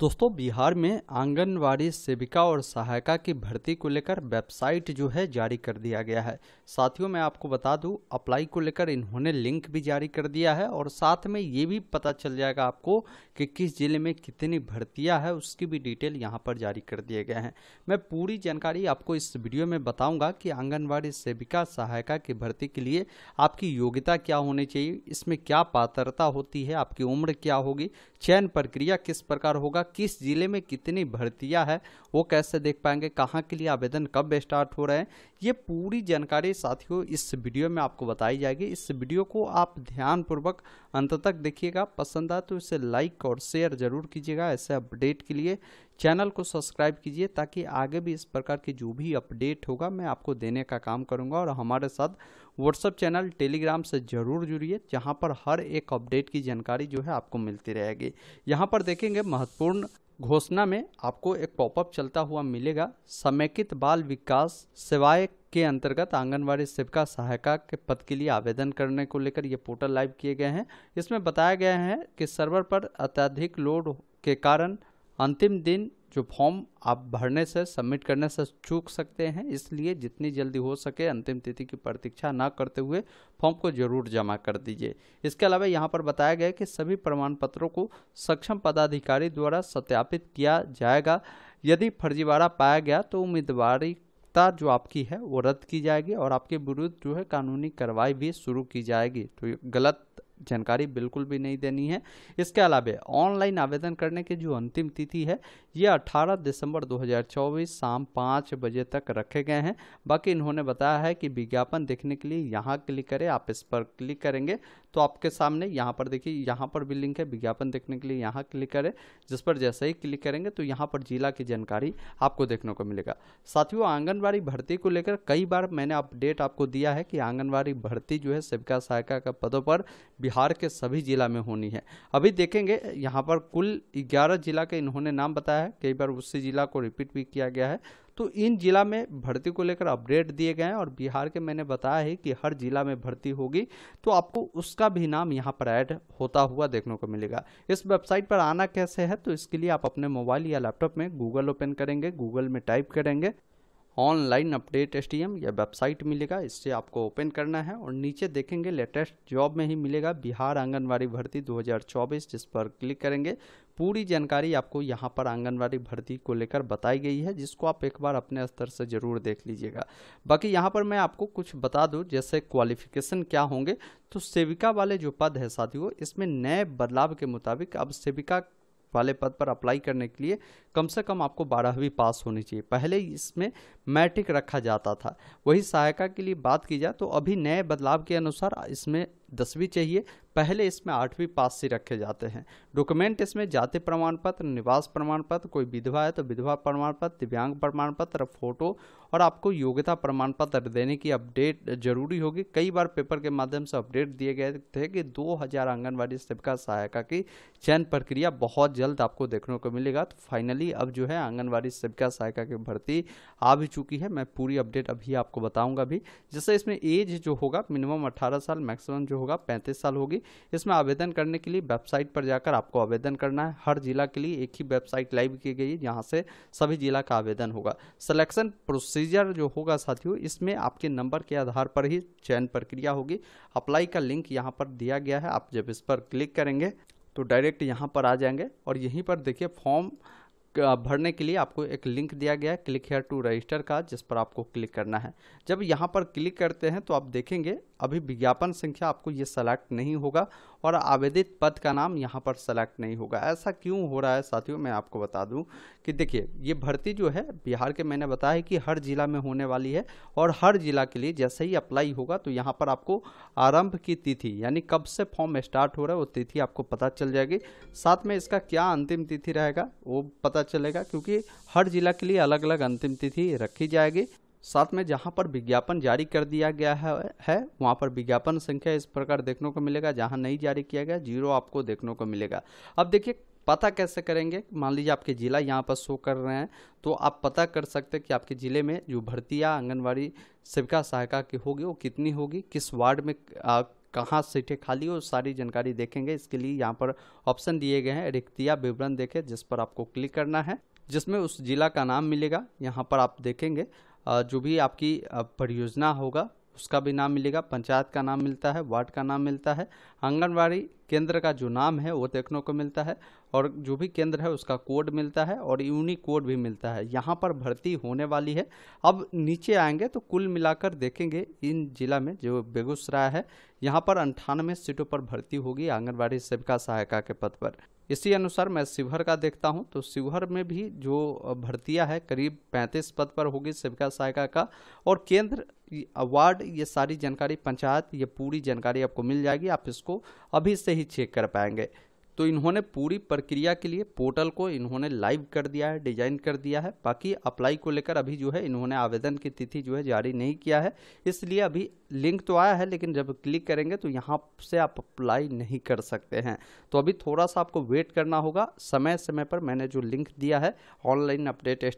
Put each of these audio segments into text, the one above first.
दोस्तों बिहार में आंगनवाड़ी सेविका और सहायिका की भर्ती को लेकर वेबसाइट जो है जारी कर दिया गया है साथियों मैं आपको बता दूं अप्लाई को लेकर इन्होंने लिंक भी जारी कर दिया है और साथ में ये भी पता चल जाएगा आपको कि किस ज़िले में कितनी भर्तियां है उसकी भी डिटेल यहाँ पर जारी कर दिए गए हैं मैं पूरी जानकारी आपको इस वीडियो में बताऊँगा कि आंगनबाड़ी सेविका सहायिका की भर्ती के लिए आपकी योग्यता क्या होनी चाहिए इसमें क्या पात्रता होती है आपकी उम्र क्या होगी चयन प्रक्रिया किस प्रकार होगा किस ज़िले में कितनी भर्तियां है वो कैसे देख पाएंगे कहाँ के लिए आवेदन कब स्टार्ट हो रहे हैं ये पूरी जानकारी साथियों इस वीडियो में आपको बताई जाएगी इस वीडियो को आप ध्यानपूर्वक अंत तक देखिएगा पसंद आए तो इसे लाइक और शेयर ज़रूर कीजिएगा ऐसे अपडेट के लिए चैनल को सब्सक्राइब कीजिए ताकि आगे भी इस प्रकार की जो भी अपडेट होगा मैं आपको देने का काम करूंगा और हमारे साथ व्हाट्सअप चैनल टेलीग्राम से जरूर जुड़िए जहां पर हर एक अपडेट की जानकारी जो है आपको मिलती रहेगी यहां पर देखेंगे महत्वपूर्ण घोषणा में आपको एक पॉपअप चलता हुआ मिलेगा समेकित बाल विकास सेवाएं के अंतर्गत आंगनवाड़ी सेविका सहायिका के पद के लिए आवेदन करने को लेकर ये पोर्टल लाइव किए गए हैं इसमें बताया गया है कि सर्वर पर अत्यधिक लोड के कारण अंतिम दिन जो फॉर्म आप भरने से सबमिट करने से चूक सकते हैं इसलिए जितनी जल्दी हो सके अंतिम तिथि की प्रतीक्षा ना करते हुए फॉर्म को जरूर जमा कर दीजिए इसके अलावा यहाँ पर बताया गया कि सभी प्रमाण पत्रों को सक्षम पदाधिकारी द्वारा सत्यापित किया जाएगा यदि फर्जीवाड़ा पाया गया तो उम्मीदवारी जो आपकी है वो रद्द की जाएगी और आपके विरुद्ध जो है कानूनी कार्रवाई भी शुरू की जाएगी तो गलत जानकारी बिल्कुल भी नहीं देनी है इसके अलावा ऑनलाइन आवेदन करने की जो अंतिम तिथि है ये 18 दिसंबर 2024 शाम पाँच बजे तक रखे गए हैं बाकी इन्होंने बताया है कि विज्ञापन देखने के लिए यहाँ क्लिक करें आप इस पर क्लिक करेंगे तो आपके सामने यहाँ पर देखिए यहाँ पर भी लिंक है विज्ञापन देखने के लिए यहाँ क्लिक करें जिस पर जैसे ही क्लिक करेंगे तो यहाँ पर जिला की जानकारी आपको देखने को मिलेगा साथियों आंगनबाड़ी भर्ती को लेकर कई बार मैंने अपडेट आपको दिया है कि आंगनबाड़ी भर्ती जो है सेविका सहायिका का पदों पर बिहार के सभी जिला में होनी है अभी देखेंगे यहाँ पर कुल ग्यारह जिला के इन्होंने नाम बताया है कई बार उसी जिला को रिपीट भी किया गया है तो इन जिला में भर्ती को लेकर अपडेट दिए गए हैं और बिहार के मैंने बताया है कि हर जिला में भर्ती होगी तो आपको उसका भी नाम यहाँ पर ऐड होता हुआ देखने को मिलेगा इस वेबसाइट पर आना कैसे है तो इसके लिए आप अपने मोबाइल या लैपटॉप में गूगल ओपन करेंगे गूगल में टाइप करेंगे online update S T M या वेबसाइट मिलेगा इससे आपको ओपन करना है और नीचे देखेंगे लेटेस्ट जॉब में ही मिलेगा बिहार आंगनबाड़ी भर्ती 2024 जिस पर क्लिक करेंगे पूरी जानकारी आपको यहाँ पर आंगनबाड़ी भर्ती को लेकर बताई गई है जिसको आप एक बार अपने स्तर से ज़रूर देख लीजिएगा बाकी यहाँ पर मैं आपको कुछ बता दूँ जैसे क्वालिफिकेशन क्या होंगे तो सेविका वाले जो पद है साथियों इसमें नए बदलाव के मुताबिक अब सेविका वाले पद पर अप्लाई करने के लिए कम से कम आपको बारहवीं पास होनी चाहिए पहले इसमें मैट्रिक रखा जाता था वही सहायिका के लिए बात की जाए तो अभी नए बदलाव के अनुसार इसमें दसवीं चाहिए पहले इसमें आठवीं पास से रखे जाते हैं डॉक्यूमेंट इसमें जाति प्रमाण पत्र निवास प्रमाण पत्र कोई विधवा है तो विधवा प्रमाण पत्र दिव्यांग प्रमाण पत्र फोटो और आपको योग्यता प्रमाण पत्र देने की अपडेट जरूरी होगी कई बार पेपर के माध्यम से अपडेट दिए गए थे कि 2000 आंगनबाड़ी सेविका सहायिका की चयन प्रक्रिया बहुत जल्द आपको देखने को मिलेगा तो फाइनली अब जो है आंगनबाड़ी सेविका सहायिका की भर्ती आ भी चुकी है मैं पूरी अपडेट अभी आपको बताऊंगा भी जैसे इसमें एज जो होगा मिनिमम अठारह साल मैक्सिमम जो होगा पैंतीस साल होगी इसमें आवेदन करने के लिए वेबसाइट पर जाकर आपको आवेदन करना है हर जिला के लिए एक ही वेबसाइट लाइव की गई है जहाँ से सभी जिला का आवेदन होगा सिलेक्शन प्रोसेस प्रोसीजर जो होगा साथियों इसमें आपके नंबर के आधार पर ही चयन प्रक्रिया होगी अप्लाई का लिंक यहाँ पर दिया गया है आप जब इस पर क्लिक करेंगे तो डायरेक्ट यहाँ पर आ जाएंगे और यहीं पर देखिए फॉर्म भरने के लिए आपको एक लिंक दिया गया है क्लिक हेयर टू रजिस्टर का जिस पर आपको क्लिक करना है जब यहाँ पर क्लिक करते हैं तो आप देखेंगे अभी विज्ञापन संख्या आपको ये सेलेक्ट नहीं होगा और आवेदित पद का नाम यहाँ पर सेलेक्ट नहीं होगा ऐसा क्यों हो रहा है साथियों मैं आपको बता दूं कि देखिए ये भर्ती जो है बिहार के मैंने बताया कि हर जिला में होने वाली है और हर जिला के लिए जैसे ही अप्लाई होगा तो यहाँ पर आपको आरंभ की तिथि यानी कब से फॉर्म स्टार्ट हो रहा है वो तिथि आपको पता चल जाएगी साथ में इसका क्या अंतिम तिथि रहेगा वो पता चलेगा क्योंकि हर जिला के लिए अलग अलग अंतिम तिथि रखी जाएगी साथ में जहाँ पर विज्ञापन जारी कर दिया गया है है वहाँ पर विज्ञापन संख्या इस प्रकार देखने को मिलेगा जहाँ नहीं जारी किया गया जीरो आपको देखने को मिलेगा अब देखिए पता कैसे करेंगे मान लीजिए आपके ज़िला यहाँ पर शो कर रहे हैं तो आप पता कर सकते हैं कि आपके ज़िले में जो भर्तियाँ आंगनबाड़ी सेविका सहायिका की होगी वो कितनी होगी किस वार्ड में आ, कहाँ सीटें खाली हो सारी जानकारी देखेंगे इसके लिए यहाँ पर ऑप्शन दिए गए हैं रिक्तिया विवरण देखें जिस पर आपको क्लिक करना है जिसमें उस जिला का नाम मिलेगा यहाँ पर आप देखेंगे जो भी आपकी परियोजना होगा उसका भी नाम मिलेगा पंचायत का नाम मिलता है वार्ड का नाम मिलता है आंगनबाड़ी केंद्र का जो नाम है वो देखने को मिलता है और जो भी केंद्र है उसका कोड मिलता है और यूनिक कोड भी मिलता है यहाँ पर भर्ती होने वाली है अब नीचे आएंगे तो कुल मिलाकर देखेंगे इन जिला में जो बेगूसराय है यहाँ पर अंठानवे सीटों पर भर्ती होगी आंगनबाड़ी सेविका सहायिका के पद पर इसी अनुसार मैं शिवहर का देखता हूं तो शिवहर में भी जो भर्तियां है करीब 35 पद पर होगी सेविका सहायिका का और केंद्र वार्ड ये सारी जानकारी पंचायत ये पूरी जानकारी आपको मिल जाएगी आप इसको अभी से ही चेक कर पाएंगे तो इन्होंने पूरी प्रक्रिया के लिए पोर्टल को इन्होंने लाइव कर दिया है डिजाइन कर दिया है बाकी अप्लाई को लेकर अभी जो है इन्होंने आवेदन की तिथि जो है जारी नहीं किया है इसलिए अभी लिंक तो आया है लेकिन जब क्लिक करेंगे तो यहाँ से आप अप्लाई नहीं कर सकते हैं तो अभी थोड़ा सा आपको वेट करना होगा समय समय पर मैंने जो लिंक दिया है ऑनलाइन अपडेट एस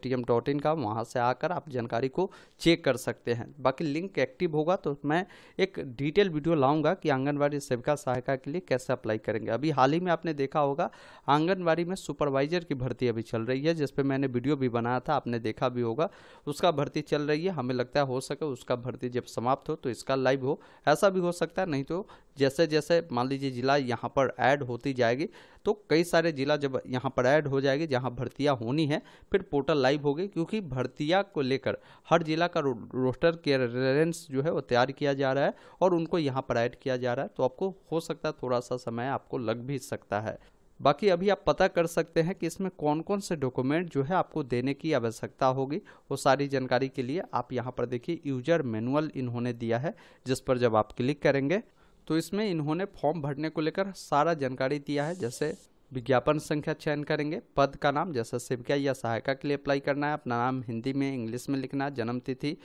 का वहाँ से आकर आप जानकारी को चेक कर सकते हैं बाकी लिंक एक्टिव होगा तो मैं एक डिटेल वीडियो लाऊंगा कि आंगनबाड़ी सेविका सहायिका के लिए कैसे अप्लाई करेंगे अभी हाल ही में आपने आपने देखा होगा आंगनबाड़ी में सुपरवाइजर की भर्ती अभी चल रही है जिसपे मैंने वीडियो भी बनाया था आपने देखा भी होगा उसका भर्ती चल रही है हमें लगता है हो सके उसका भर्ती जब समाप्त हो तो इसका लाइव हो ऐसा भी हो सकता है नहीं तो जैसे जैसे मान लीजिए जिला यहाँ पर ऐड होती जाएगी तो कई सारे जिला जब यहाँ पर ऐड हो जाएगी जहाँ भर्तियाँ होनी है फिर पोर्टल लाइव होगी क्योंकि भर्तियाँ को लेकर हर जिला का रोस्टर के रेफरेंस जो है वो तैयार किया जा रहा है और उनको यहाँ पर ऐड किया जा रहा है तो आपको हो सकता है थोड़ा सा समय आपको लग भी सकता है बाकी अभी आप पता कर सकते हैं कि इसमें कौन कौन से डॉक्यूमेंट जो है आपको देने की आवश्यकता होगी वो सारी जानकारी के लिए आप यहाँ पर देखिए यूजर मैनुअल इन्होंने दिया है जिस पर जब आप क्लिक करेंगे तो इसमें इन्होंने फॉर्म भरने को लेकर सारा जानकारी दिया है जैसे विज्ञापन संख्या चयन करेंगे पद का नाम जैसे सेविका या सहायिका के लिए अप्लाई करना है अपना नाम हिंदी में इंग्लिश में लिखना है जन्म तिथि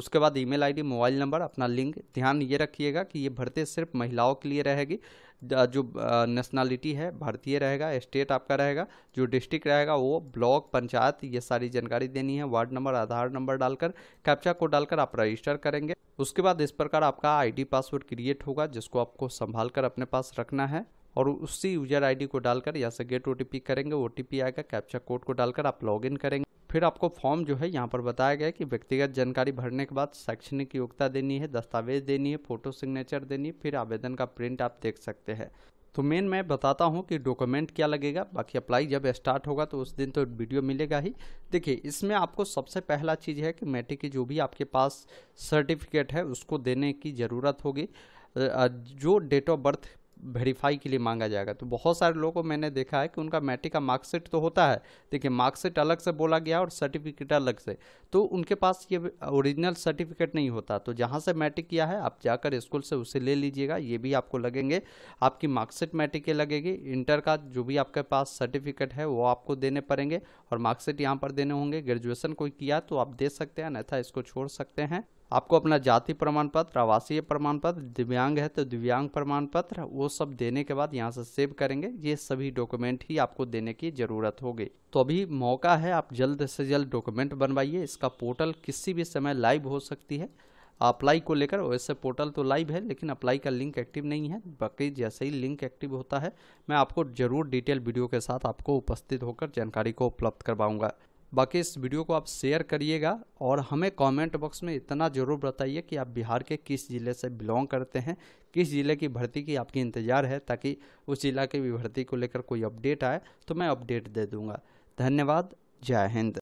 उसके बाद ईमेल आईडी मोबाइल नंबर अपना लिंक ध्यान ये रखिएगा कि ये भर्ती सिर्फ महिलाओं के लिए रहेगी जो नेशनलिटी है भारतीय रहेगा स्टेट आपका रहेगा जो डिस्ट्रिक्ट रहेगा वो ब्लॉक पंचायत ये सारी जानकारी देनी है वार्ड नंबर आधार नंबर डालकर कैप्चा को डालकर आप रजिस्टर करेंगे उसके बाद इस प्रकार आपका आईडी पासवर्ड क्रिएट होगा जिसको आपको संभाल कर अपने पास रखना है और उसी यूजर आईडी को डालकर यहाँ से गेट ओटीपी करेंगे ओटीपी आएगा कैप्चा कोड को डालकर आप लॉगिन करेंगे फिर आपको फॉर्म जो है यहाँ पर बताया गया कि व्यक्तिगत जानकारी भरने के बाद शैक्षणिक योग्यता देनी है दस्तावेज देनी है फोटो सिग्नेचर देनी है फिर आवेदन का प्रिंट आप देख सकते हैं तो मेन मैं बताता हूँ कि डॉक्यूमेंट क्या लगेगा बाकी अप्लाई जब स्टार्ट होगा तो उस दिन तो वीडियो मिलेगा ही देखिए इसमें आपको सबसे पहला चीज़ है कि मैट्रिक की जो भी आपके पास सर्टिफिकेट है उसको देने की ज़रूरत होगी जो डेट ऑफ बर्थ वेरीफाई के लिए मांगा जाएगा तो बहुत सारे लोगों को मैंने देखा है कि उनका मैट्रिक का मार्कशीट तो होता है देखिए मार्कशीट अलग से बोला गया और सर्टिफिकेट अलग से तो उनके पास ये ओरिजिनल सर्टिफिकेट नहीं होता तो जहाँ से मैट्रिक किया है आप जाकर स्कूल से उसे ले लीजिएगा ये भी आपको लगेंगे आपकी मार्कशीट मैट्रिक के लगेगी इंटर का जो भी आपके पास सर्टिफिकेट है वो आपको देने पड़ेंगे और मार्कशीट यहाँ पर देने होंगे ग्रेजुएशन कोई किया तो आप दे सकते हैं अन्यथा इसको छोड़ सकते हैं आपको अपना जाति प्रमाण पत्र आवासीय प्रमाण पत्र दिव्यांग है तो दिव्यांग प्रमाण पत्र वो सब देने के बाद यहाँ से सेव करेंगे ये सभी डॉक्यूमेंट ही आपको देने की ज़रूरत होगी तो अभी मौका है आप जल्द से जल्द डॉक्यूमेंट बनवाइए इसका पोर्टल किसी भी समय लाइव हो सकती है अप्लाई को लेकर वैसे पोर्टल तो लाइव है लेकिन अप्लाई का लिंक एक्टिव नहीं है बाकी जैसे ही लिंक एक्टिव होता है मैं आपको जरूर डिटेल वीडियो के साथ आपको उपस्थित होकर जानकारी को उपलब्ध करवाऊंगा बाकी इस वीडियो को आप शेयर करिएगा और हमें कमेंट बॉक्स में इतना ज़रूर बताइए कि आप बिहार के किस ज़िले से बिलोंग करते हैं किस ज़िले की भर्ती की आपकी इंतज़ार है ताकि उस ज़िला की भी भर्ती को लेकर कोई अपडेट आए तो मैं अपडेट दे दूँगा धन्यवाद जय हिंद